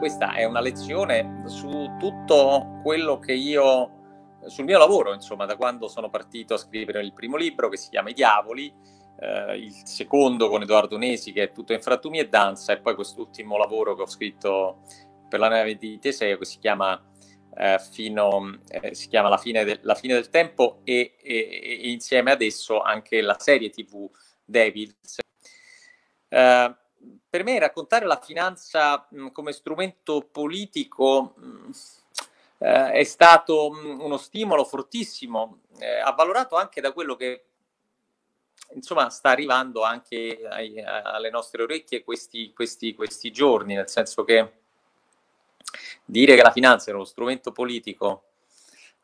questa è una lezione su tutto quello che io sul mio lavoro, insomma, da quando sono partito a scrivere il primo libro che si chiama I Diavoli, eh, il secondo con Edoardo Nesi che è Tutto in frattumi e danza e poi quest'ultimo lavoro che ho scritto per la nave di Teseo che si chiama, eh, fino, eh, si chiama la, fine de- la, fine del tempo e, e, e, insieme adesso anche la serie tv Devils. Eh, per me raccontare la finanza mh, come strumento politico mh, eh, è stato mh, uno stimolo fortissimo, eh, avvalorato anche da quello che insomma sta arrivando anche ai, alle nostre orecchie questi, questi, questi giorni, nel senso che dire che la finanza era uno strumento politico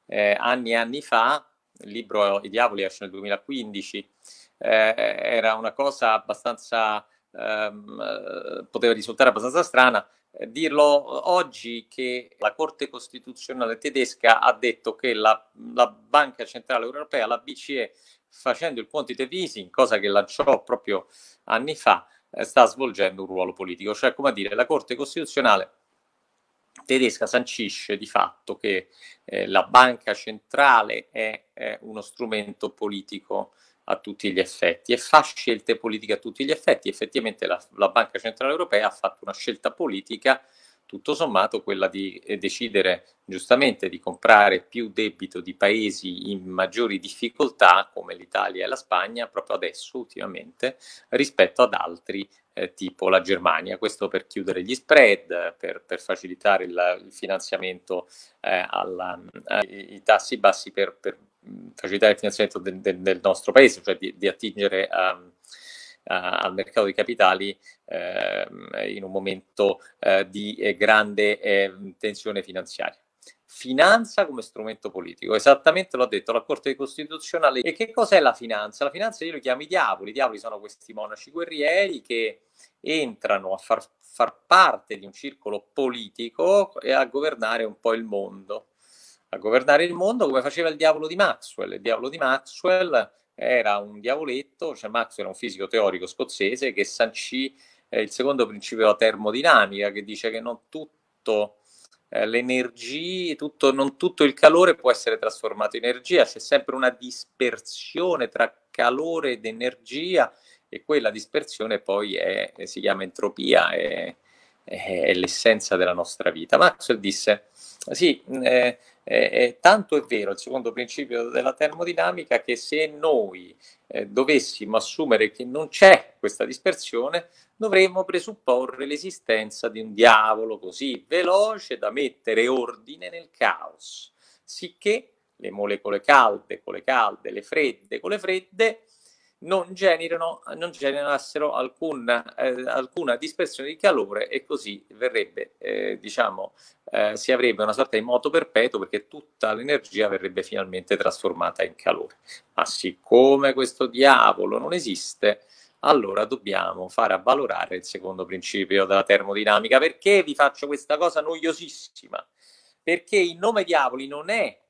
eh, anni e anni fa, il libro I diavoli esce nel 2015, eh, era una cosa abbastanza ehm, poteva risultare abbastanza strana, eh, dirlo oggi che la Corte Costituzionale tedesca ha detto che la, la Banca Centrale Europea, la BCE, facendo il quantitative easing, cosa che lanciò proprio anni fa, eh, sta svolgendo un ruolo politico. Cioè, come dire, la Corte Costituzionale tedesca sancisce di fatto che eh, la banca centrale è, è uno strumento politico a tutti gli effetti e fa scelte politiche a tutti gli effetti. Effettivamente la, la Banca Centrale Europea ha fatto una scelta politica, tutto sommato quella di eh, decidere giustamente di comprare più debito di paesi in maggiori difficoltà come l'Italia e la Spagna proprio adesso ultimamente rispetto ad altri eh, tipo la Germania. Questo per chiudere gli spread, per, per facilitare il, il finanziamento eh, alla, ai, eh, tassi bassi, per, per, facilitare il finanziamento del, del, del nostro paese, cioè di, di attingere ehm, a al mercato dei capitali eh, in un momento eh, di eh, grande eh, tensione finanziaria finanza come strumento politico. Esattamente l'ho detto, la Corte Costituzionale. E che cos'è la finanza? La finanza io li chiamo i diavoli. I diavoli sono questi monaci guerrieri che entrano a far, far parte di un circolo politico e a governare un po' il mondo. A governare il mondo come faceva il diavolo di Maxwell. Il diavolo di Maxwell era un diavoletto, cioè Maxwell era un fisico teorico scozzese che sancì eh, il secondo principio della termodinamica che dice che non tutto eh, l'energia, tutto, non tutto il calore può essere trasformato in energia, c'è sempre una dispersione tra calore ed energia e quella dispersione poi è, eh, si chiama entropia, è, è, l'essenza della nostra vita. Maxwell disse, sì, eh, eh, tanto è vero il secondo principio della termodinamica che se noi eh, dovessimo assumere che non c'è questa dispersione, dovremmo presupporre l'esistenza di un diavolo così veloce da mettere ordine nel caos, sicché le molecole calde con le calde, le fredde con le fredde, non, generano, non generassero alcuna, eh, alcuna, dispersione di calore e così verrebbe, eh, diciamo, eh, si avrebbe una sorta di moto perpetuo perché tutta l'energia verrebbe finalmente trasformata in calore. Ma siccome questo diavolo non esiste, allora dobbiamo fare avvalorare il secondo principio della termodinamica. Perché vi faccio questa cosa noiosissima? Perché il nome diavoli non è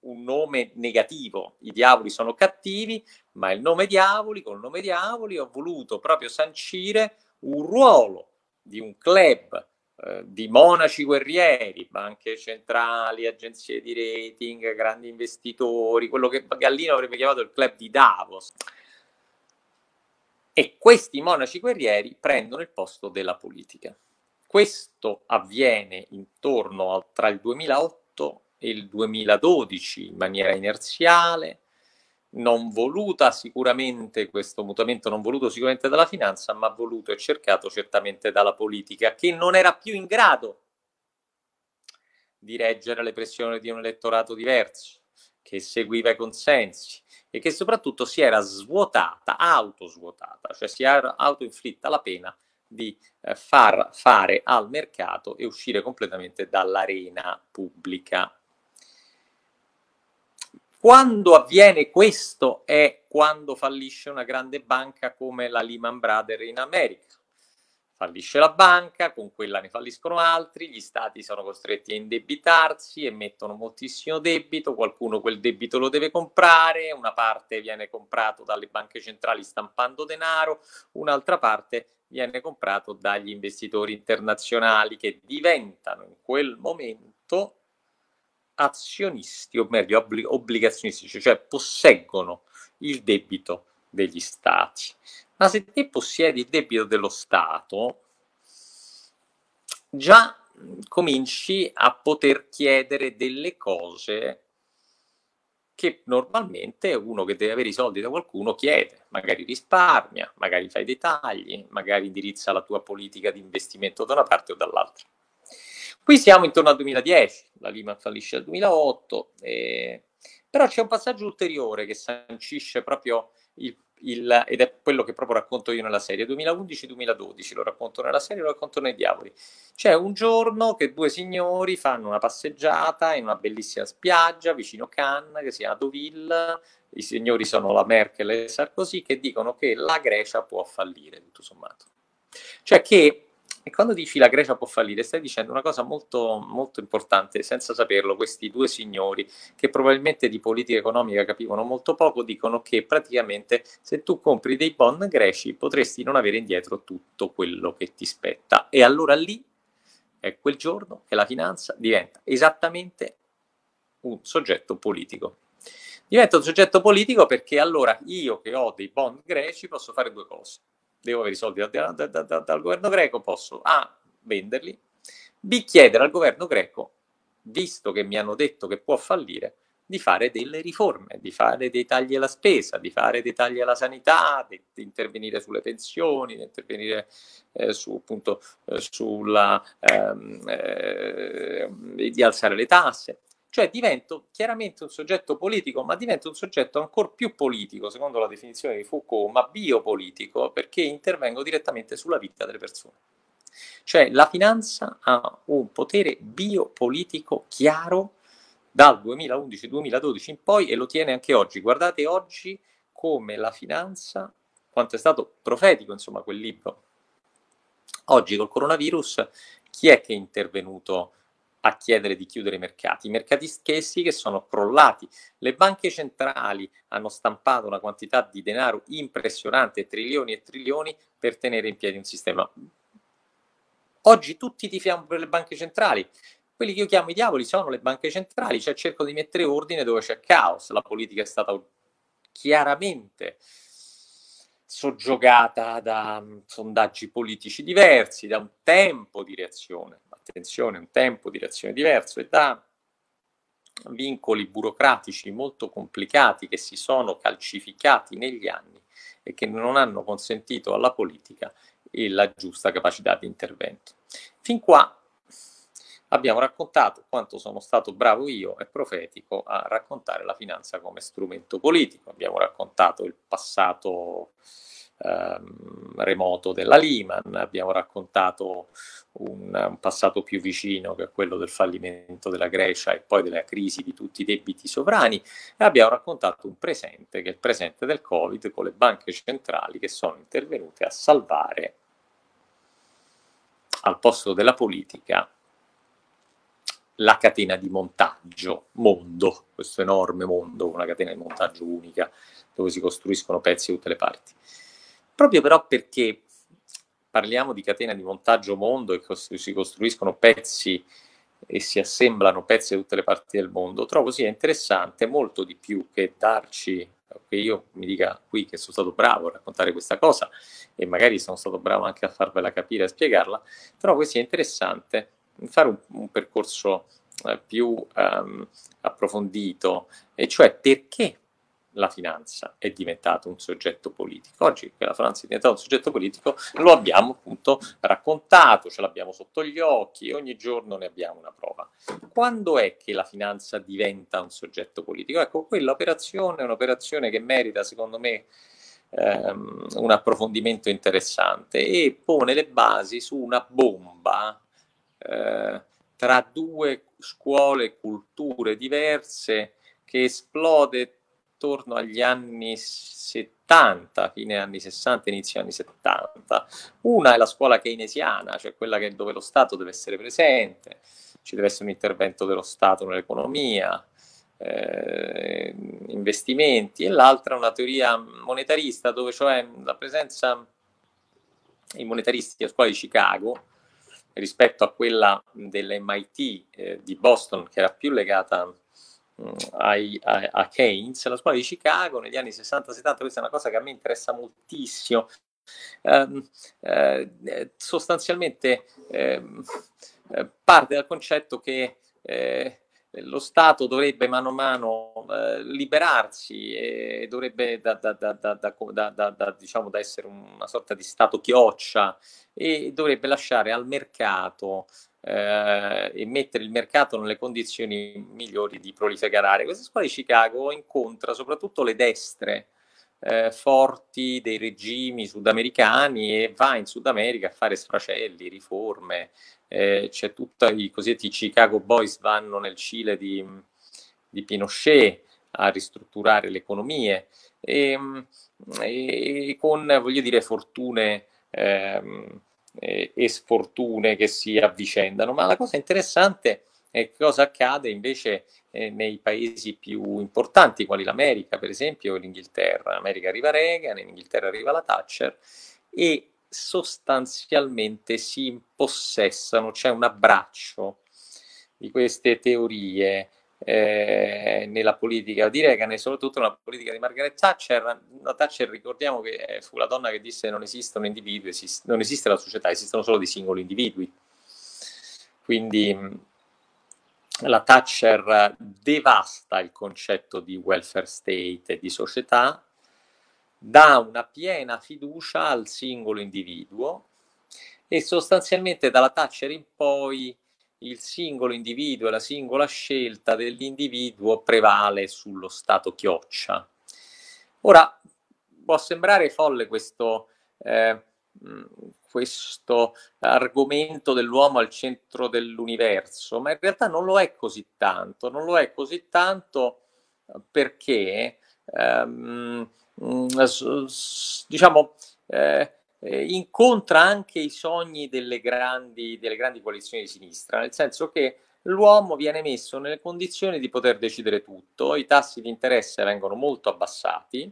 un nome negativo, i diavoli sono cattivi, ma il nome diavoli, col nome diavoli ho voluto proprio sancire un ruolo di un club eh, di monaci guerrieri, banche centrali, agenzie di rating, grandi investitori, quello che Gallino avrebbe chiamato il club di Davos e questi monaci guerrieri prendono il posto della politica. Questo avviene intorno al, tra il 2008 e il 2012 in maniera inerziale, non voluta sicuramente, questo mutamento non voluto sicuramente dalla finanza, ma voluto e cercato certamente dalla politica, che non era più in grado di reggere le pressioni di un elettorato diverso, che seguiva i consensi, e che soprattutto si era svuotata, autosvuotata, cioè si era autoinflitta la pena di eh, far fare al mercato e uscire completamente dall'arena pubblica. Quando avviene questo è quando fallisce una grande banca come la Lehman Brothers in America fallisce la banca, con quella ne falliscono altri, gli stati sono costretti a indebitarsi, e mettono moltissimo debito, qualcuno quel debito lo deve comprare, una parte viene comprato dalle banche centrali stampando denaro, un'altra parte viene comprato dagli investitori internazionali che diventano in quel momento azionisti, o meglio obbligazionisti, cioè posseggono il debito degli stati. Ma se te possiedi il debito dello Stato, già cominci a poter chiedere delle cose che normalmente uno che deve avere i soldi da qualcuno chiede, magari risparmia, magari fai dei tagli, magari indirizza la tua politica di investimento da una parte o dall'altra. Qui siamo intorno al 2010, la Lima fallisce nel 2008, eh, però c'è un passaggio ulteriore che sancisce proprio il il, ed è quello che proprio racconto io nella serie, 2011-2012, lo racconto nella serie, lo racconto nei diavoli. C'è un giorno che due signori fanno una passeggiata in una bellissima spiaggia vicino Cannes, che si chiama Deauville, i signori sono la Merkel e Sarkozy, che dicono che la Grecia può fallire, tutto sommato. Cioè che e quando dici la Grecia può fallire, stai dicendo una cosa molto, molto importante, senza saperlo, questi due signori che probabilmente di politica economica capivano molto poco, dicono che praticamente se tu compri dei bond greci potresti non avere indietro tutto quello che ti spetta. E allora lì è quel giorno che la finanza diventa esattamente un soggetto politico. Diventa un soggetto politico perché allora io che ho dei bond greci posso fare due cose devo avere i soldi dal, dal, dal, dal governo greco, posso A, venderli, B, chiedere al governo greco, visto che mi hanno detto che può fallire, di fare delle riforme, di fare dei tagli alla spesa, di fare dei tagli alla sanità, di, di intervenire sulle pensioni, di intervenire eh, su, appunto, eh, sulla, ehm, eh, di alzare le tasse. Cioè divento chiaramente un soggetto politico, ma divento un soggetto ancora più politico, secondo la definizione di Foucault, ma biopolitico, perché intervengo direttamente sulla vita delle persone. Cioè la finanza ha un potere biopolitico chiaro dal 2011-2012 in poi e lo tiene anche oggi. Guardate oggi come la finanza, quanto è stato profetico insomma quel libro. Oggi col coronavirus chi è che è intervenuto a chiedere di chiudere i mercati, i mercati stessi che sono crollati. Le banche centrali hanno stampato una quantità di denaro impressionante, trilioni e trilioni, per tenere in piedi un sistema. Oggi tutti tifiamo per le banche centrali. Quelli che io chiamo i diavoli sono le banche centrali, cioè cerco di mettere ordine dove c'è caos. La politica è stata chiaramente soggiogata da mm, sondaggi politici diversi, da un tempo di reazione attenzione, un tempo di reazione diverso e da vincoli burocratici molto complicati che si sono calcificati negli anni e che non hanno consentito alla politica la giusta capacità di intervento. Fin qua abbiamo raccontato quanto sono stato bravo io e profetico a raccontare la finanza come strumento politico, abbiamo raccontato il passato Ehm, remoto della Lehman, abbiamo raccontato un, un, passato più vicino che è quello del fallimento della Grecia e poi della crisi di tutti i debiti sovrani e abbiamo raccontato un presente che è il presente del Covid con le banche centrali che sono intervenute a salvare al posto della politica la catena di montaggio mondo, questo enorme mondo, una catena di montaggio unica dove si costruiscono pezzi da tutte le parti proprio però perché parliamo di catena di montaggio mondo e si costruiscono pezzi e si assemblano pezzi da tutte le parti del mondo, trovo sia interessante molto di più che darci che io mi dica qui che sono stato bravo a raccontare questa cosa e magari sono stato bravo anche a farvela capire, a spiegarla, trovo sia interessante fare un, un percorso eh, più ehm, approfondito, e cioè perché la finanza è diventata un soggetto politico. Oggi che la finanza è diventata un soggetto politico lo abbiamo appunto raccontato, ce l'abbiamo sotto gli occhi, ogni giorno ne abbiamo una prova. Quando è che la finanza diventa un soggetto politico? Ecco, quell'operazione è un'operazione che merita, secondo me, ehm, un approfondimento interessante e pone le basi su una bomba eh, tra due scuole, culture diverse che esplode attorno agli anni 70, fine anni 60, inizio anni 70. Una è la scuola keynesiana, cioè quella che, dove lo Stato deve essere presente, ci deve essere un intervento dello Stato nell'economia, eh, investimenti, e l'altra è una teoria monetarista dove cioè la presenza dei monetaristi della scuola di Chicago rispetto a quella dell'MIT eh, di Boston che era più legata ai, a, a Keynes, la scuola di Chicago negli anni 60-70, questa è una cosa che a me interessa moltissimo, ehm, eh, eh, sostanzialmente ehm, eh, parte dal concetto che eh, lo Stato dovrebbe mano a mano eh, liberarsi e dovrebbe da, da, da, diciamo, da, essere una sorta di Stato chioccia e dovrebbe lasciare al mercato eh, e mettere il mercato nelle condizioni migliori di proliferare. Questa scuola di Chicago incontra soprattutto le destre eh, forti dei regimi sudamericani e va in Sud America a fare sfracelli, riforme. Eh, c'è tutti i cosiddetti Chicago Boys vanno nel Cile di, di Pinochet a ristrutturare le economie ehm, e, e con, voglio dire, fortune. Ehm, eh, e sfortune che si avvicendano, ma la cosa interessante è cosa accade invece eh, nei paesi più importanti, quali l'America per esempio e l'Inghilterra. In America arriva Reagan, in Inghilterra arriva la Thatcher e sostanzialmente si impossessano, c'è un abbraccio di queste teorie eh, nella politica di Reagan e soprattutto nella politica di Margaret Thatcher. La Thatcher ricordiamo che fu la donna che disse non esistono individui, esist- non esiste la società, esistono solo dei singoli individui. Quindi la Thatcher devasta il concetto di welfare state e di società, dà una piena fiducia al singolo individuo e sostanzialmente dalla Thatcher in poi il singolo individuo e la singola scelta dell'individuo prevale sullo stato chioccia. Ora, può sembrare folle questo, eh, questo argomento dell'uomo al centro dell'universo, ma in realtà non lo è così tanto, non lo è così tanto perché, ehm, diciamo, eh, eh, incontra anche i sogni delle grandi, delle grandi coalizioni di sinistra, nel senso che l'uomo viene messo nelle condizioni di poter decidere tutto, i tassi di interesse vengono molto abbassati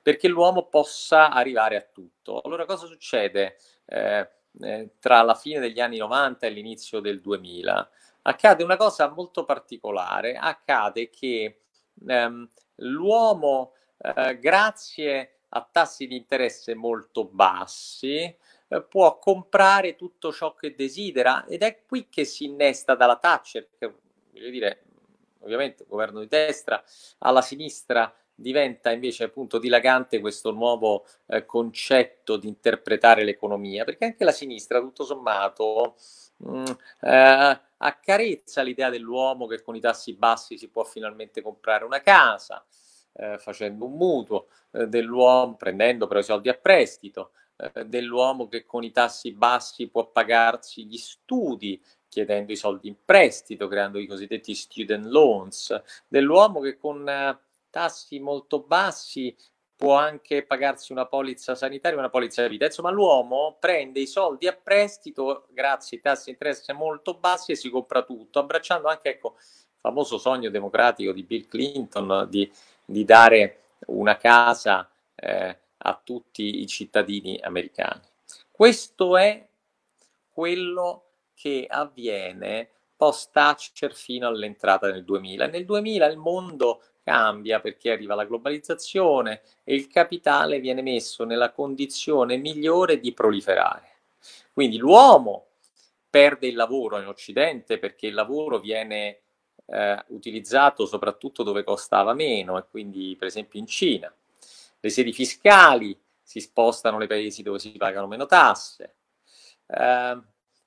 perché l'uomo possa arrivare a tutto. Allora cosa succede eh, eh tra la fine degli anni 90 e l'inizio del 2000? Accade una cosa molto particolare, accade che ehm, l'uomo eh, grazie a tassi di interesse molto bassi, eh, può comprare tutto ciò che desidera ed è qui che si innesta dalla Thatcher, che voglio dire, ovviamente governo di destra, alla sinistra diventa invece appunto dilagante questo nuovo eh, concetto di interpretare l'economia, perché anche la sinistra tutto sommato mh, mm, eh, accarezza l'idea dell'uomo che con i tassi bassi si può finalmente comprare una casa, eh, facendo un mutuo, eh, dell'uomo prendendo però i soldi a prestito, eh, dell'uomo che con i tassi bassi può pagarsi gli studi chiedendo i soldi in prestito, creando i cosiddetti student loans, dell'uomo che con eh, tassi molto bassi può anche pagarsi una polizza sanitaria una polizza di vita. Insomma, l'uomo prende i soldi a prestito grazie ai tassi di interesse molto bassi e si compra tutto, abbracciando anche ecco, il famoso sogno democratico di Bill Clinton di di dare una casa eh, a tutti i cittadini americani. Questo è quello che avviene post Thatcher fino all'entrata nel 2000. Nel 2000 il mondo cambia perché arriva la globalizzazione e il capitale viene messo nella condizione migliore di proliferare. Quindi l'uomo perde il lavoro in Occidente perché il lavoro viene eh, utilizzato soprattutto dove costava meno, e quindi per esempio in Cina. Le sedi fiscali si spostano nei paesi dove si pagano meno tasse. Eh,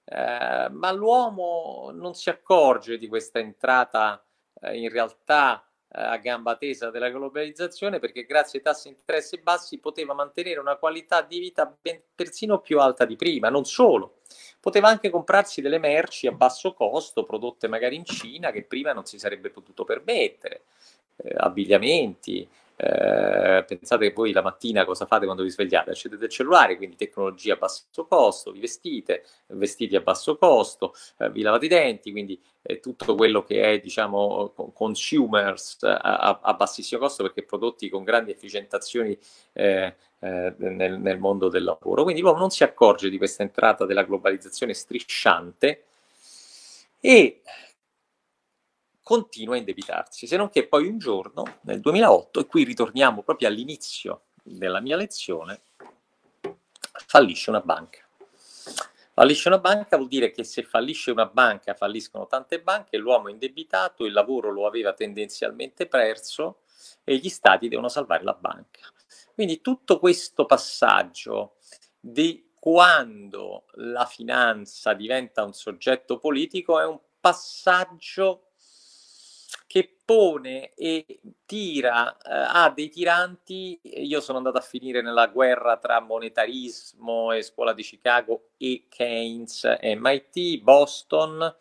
eh, ma l'uomo non si accorge di questa entrata eh, in realtà eh, a gamba tesa della globalizzazione perché grazie ai tassi di interesse bassi poteva mantenere una qualità di vita ben, persino più alta di prima, non solo, poteva anche comprarsi delle merci a basso costo prodotte magari in Cina che prima non si sarebbe potuto permettere, eh, abbigliamenti, eh, pensate che voi la mattina cosa fate quando vi svegliate? Accendete il cellulare, quindi tecnologia a basso costo, vi vestite, vestiti a basso costo, eh, vi lavate i denti, quindi eh, tutto quello che è, diciamo, consumers a, a, bassissimo costo perché prodotti con grandi efficientazioni eh, eh, nel, nel, mondo del lavoro. Quindi l'uomo non si accorge di questa entrata della globalizzazione strisciante e continua a indebitarsi, se non che poi un giorno, nel 2008, e qui ritorniamo proprio all'inizio della mia lezione, fallisce una banca. Fallisce una banca vuol dire che se fallisce una banca, falliscono tante banche, l'uomo è indebitato, il lavoro lo aveva tendenzialmente perso e gli stati devono salvare la banca. Quindi tutto questo passaggio di quando la finanza diventa un soggetto politico è un passaggio che pone e tira, eh, ha dei tiranti, io sono andato a finire nella guerra tra monetarismo e scuola di Chicago e Keynes MIT, Boston,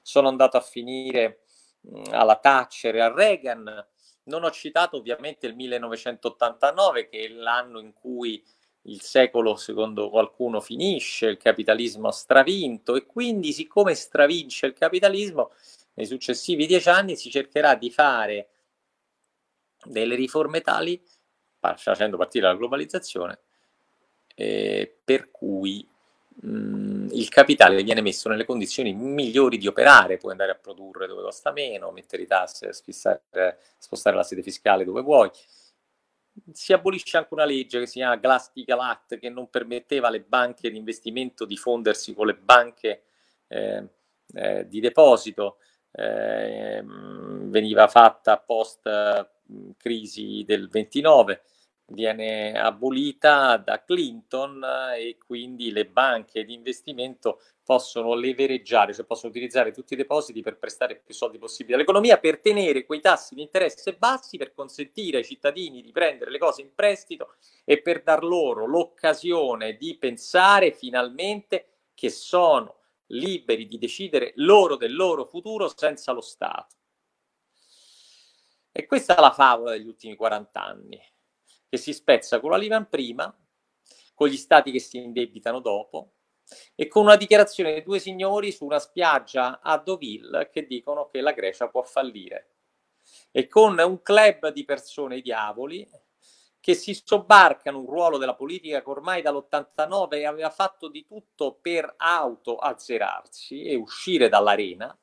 sono andato a finire mh, mm, alla Thatcher e a Reagan, non ho citato ovviamente il 1989 che è l'anno in cui il secolo secondo qualcuno finisce, il capitalismo ha stravinto e quindi siccome stravince il capitalismo nei successivi dieci anni si cercherà di fare delle riforme tali, facendo partire la globalizzazione, eh, per cui mh, mm, il capitale viene messo nelle condizioni migliori di operare, puoi andare a produrre dove costa meno, mettere i tassi, spostare, spostare la sede fiscale dove vuoi. Si abolisce anche una legge che si chiama Glass-Steagall Act che non permetteva alle banche di investimento di fondersi con le banche eh, eh, di deposito eh, veniva fatta post mm, crisi del 29, viene abolita da Clinton e quindi le banche di investimento possono levereggiare, cioè possono utilizzare tutti i depositi per prestare più soldi possibili all'economia, per tenere quei tassi di interesse bassi, per consentire ai cittadini di prendere le cose in prestito e per dar loro l'occasione di pensare finalmente che sono liberi di decidere loro del loro futuro senza lo Stato. E questa è la favola degli ultimi 40 anni, che si spezza con la Lehman prima, con gli stati che si indebitano dopo e con una dichiarazione dei due signori su una spiaggia a Deauville che dicono che la Grecia può fallire e con un club di persone diavoli che si sobbarcano un ruolo della politica che ormai dall'89 aveva fatto di tutto per auto azzerarsi e uscire dall'arena,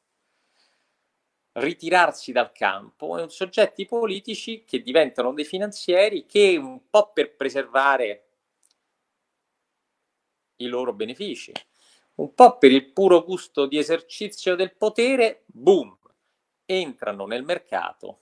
ritirarsi dal campo, e soggetti politici che diventano dei finanzieri che un po' per preservare i loro benefici, un po' per il puro gusto di esercizio del potere, boom, entrano nel mercato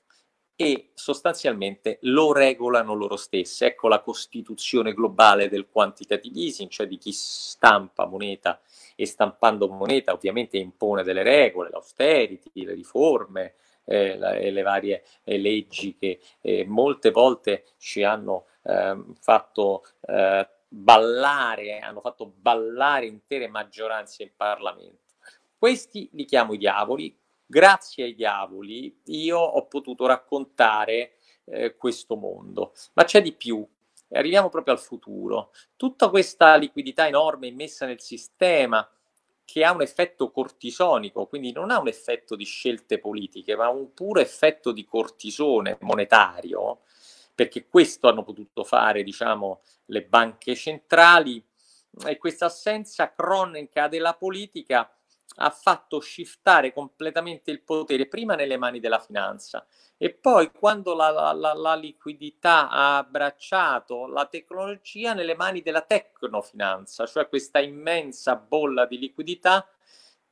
e sostanzialmente lo regolano loro stesse. Ecco la costituzione globale del quantitative easing, cioè di chi stampa moneta e stampando moneta ovviamente impone delle regole, l'austerity, le riforme eh, e le varie eh, leggi che eh, molte volte ci hanno ehm, fatto eh, ballare, hanno fatto ballare intere maggioranze in Parlamento. Questi li chiamo i diavoli, grazie ai diavoli io ho potuto raccontare eh, questo mondo. Ma c'è di più. Arriviamo proprio al futuro. Tutta questa liquidità enorme immessa nel sistema che ha un effetto cortisonico, quindi non ha un effetto di scelte politiche, ma un puro effetto di cortisone monetario, perché questo hanno potuto fare, diciamo, le banche centrali e questa assenza cronica della politica ha fatto shiftare completamente il potere prima nelle mani della finanza e poi quando la, la, la liquidità ha abbracciato la tecnologia nelle mani della tecnofinanza, cioè questa immensa bolla di liquidità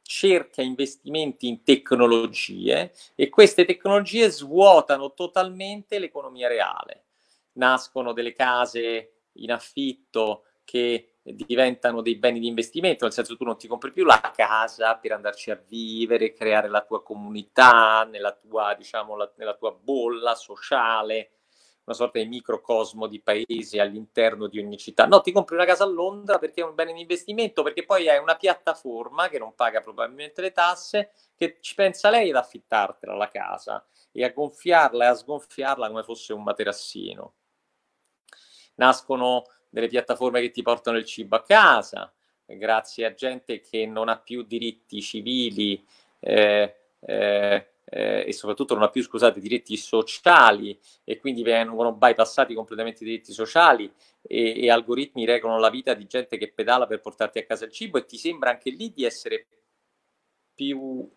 cerca investimenti in tecnologie e queste tecnologie svuotano totalmente l'economia reale. Nascono delle case in affitto che diventano dei beni di investimento, nel senso tu non ti compri più la casa per andarci a vivere, creare la tua comunità, nella tua, diciamo, la, nella tua bolla sociale, una sorta di microcosmo di paese all'interno di ogni città. No, ti compri una casa a Londra perché è un bene di investimento, perché poi è una piattaforma che non paga probabilmente le tasse, che ci pensa lei ad affittartela la casa e a gonfiarla e a sgonfiarla come fosse un materassino. Nascono delle piattaforme che ti portano il cibo a casa, grazie a gente che non ha più diritti civili eh, eh, eh, e soprattutto non ha più, scusate, diritti sociali e quindi vengono bypassati completamente i diritti sociali e, e algoritmi regolano la vita di gente che pedala per portarti a casa il cibo e ti sembra anche lì di essere più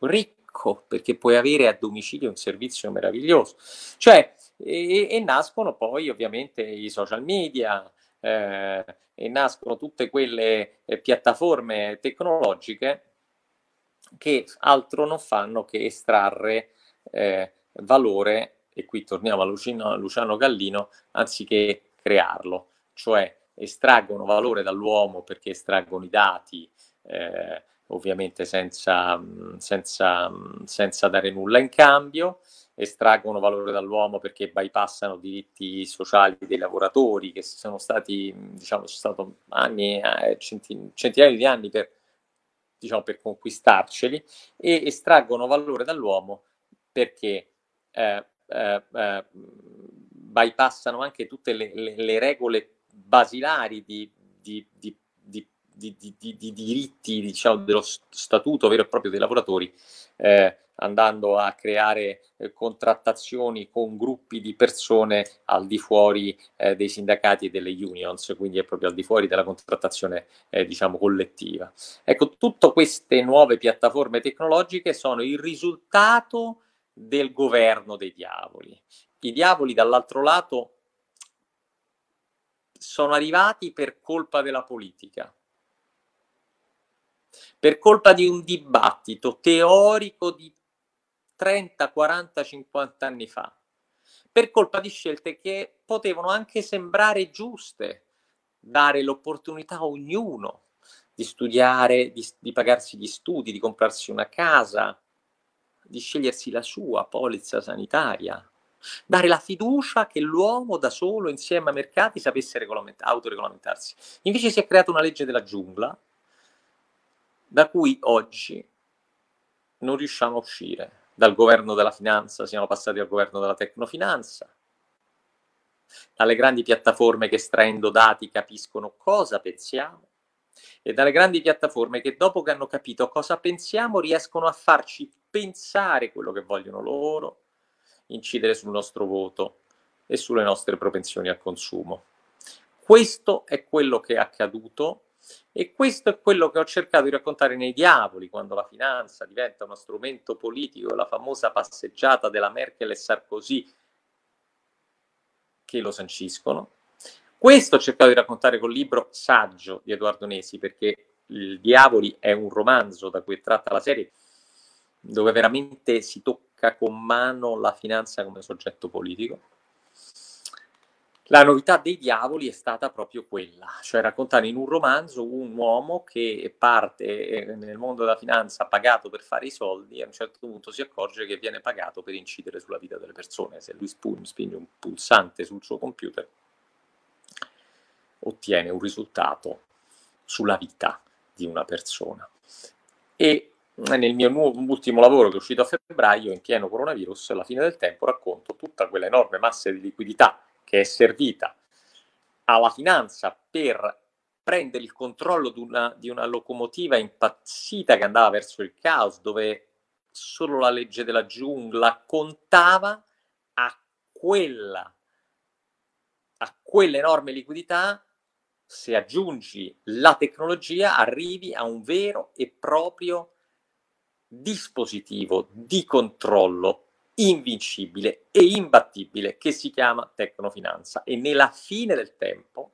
ricco perché puoi avere a domicilio un servizio meraviglioso. Cioè, e, e nascono poi ovviamente i social media eh, e nascono tutte quelle eh, piattaforme tecnologiche che altro non fanno che estrarre eh, valore, e qui torniamo a Lucino, Luciano Gallino, anziché crearlo, cioè estraggono valore dall'uomo perché estraggono i dati, eh, ovviamente senza, mm, senza, mm, senza dare nulla in cambio, estraggono valore dall'uomo perché bypassano diritti sociali dei lavoratori, che sono stati, diciamo, ci sono anni, eh, centinaia di anni per, diciamo, per conquistarceli, e estraggono valore dall'uomo perché eh, eh, eh, bypassano anche tutte le, le, le regole basilari di, di, di, di di, di, di, diritti, diciamo, dello statuto vero e proprio dei lavoratori, eh, andando a creare eh, contrattazioni con gruppi di persone al di fuori eh, dei sindacati e delle unions, quindi è proprio al di fuori della contrattazione eh, diciamo collettiva. Ecco, tutte queste nuove piattaforme tecnologiche sono il risultato del governo dei diavoli. I diavoli dall'altro lato sono arrivati per colpa della politica per colpa di un dibattito teorico di 30, 40, 50 anni fa, per colpa di scelte che potevano anche sembrare giuste, dare l'opportunità a ognuno di studiare, di, di pagarsi gli studi, di comprarsi una casa, di scegliersi la sua polizza sanitaria, dare la fiducia che l'uomo da solo insieme a mercati sapesse regolament- autoregolamentarsi. Invece si è creata una legge della giungla da cui oggi non riusciamo a uscire dal governo della finanza siamo passati al governo della tecnofinanza, dalle grandi piattaforme che estraendo dati capiscono cosa pensiamo e dalle grandi piattaforme che dopo che hanno capito cosa pensiamo riescono a farci pensare quello che vogliono loro, incidere sul nostro voto e sulle nostre propensioni al consumo. Questo è quello che è accaduto e questo è quello che ho cercato di raccontare nei Diavoli, quando la finanza diventa uno strumento politico, la famosa passeggiata della Merkel e Sarkozy che lo sanciscono. Questo ho cercato di raccontare col libro Saggio di Edoardo Nesi, perché il Diavoli è un romanzo da cui è tratta la serie, dove veramente si tocca con mano la finanza come soggetto politico la novità dei diavoli è stata proprio quella, cioè raccontare in un romanzo un uomo che parte eh, nel mondo della finanza pagato per fare i soldi e a un certo punto si accorge che viene pagato per incidere sulla vita delle persone. Se lui spinge un pulsante sul suo computer ottiene un risultato sulla vita di una persona. E nel mio nuovo, ultimo lavoro che è uscito a febbraio, in pieno coronavirus, alla fine del tempo racconto tutta quella enorme massa di liquidità che è servita alla finanza per prendere il controllo una, di una locomotiva impazzita che andava verso il caos, dove solo la legge della giungla contava a quella, a quell'enorme liquidità se aggiungi la tecnologia, arrivi a un vero e proprio dispositivo di controllo invincibile e imbattibile che si chiama Tecnofinanza e nella fine del tempo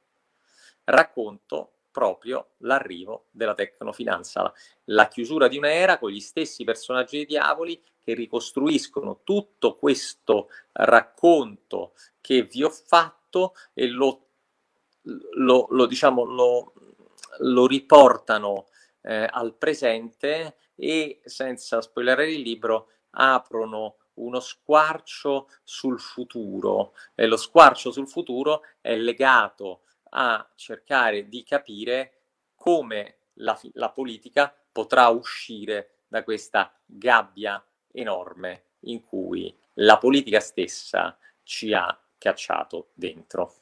racconto proprio l'arrivo della Tecnofinanza, la, la chiusura di un'era con gli stessi personaggi dei diavoli che ricostruiscono tutto questo racconto che vi ho fatto e lo, lo, lo, diciamo, lo riportano eh, al presente e senza spoilerare il libro aprono uno squarcio sul futuro e lo squarcio sul futuro è legato a cercare di capire come la, la politica potrà uscire da questa gabbia enorme in cui la politica stessa ci ha cacciato dentro.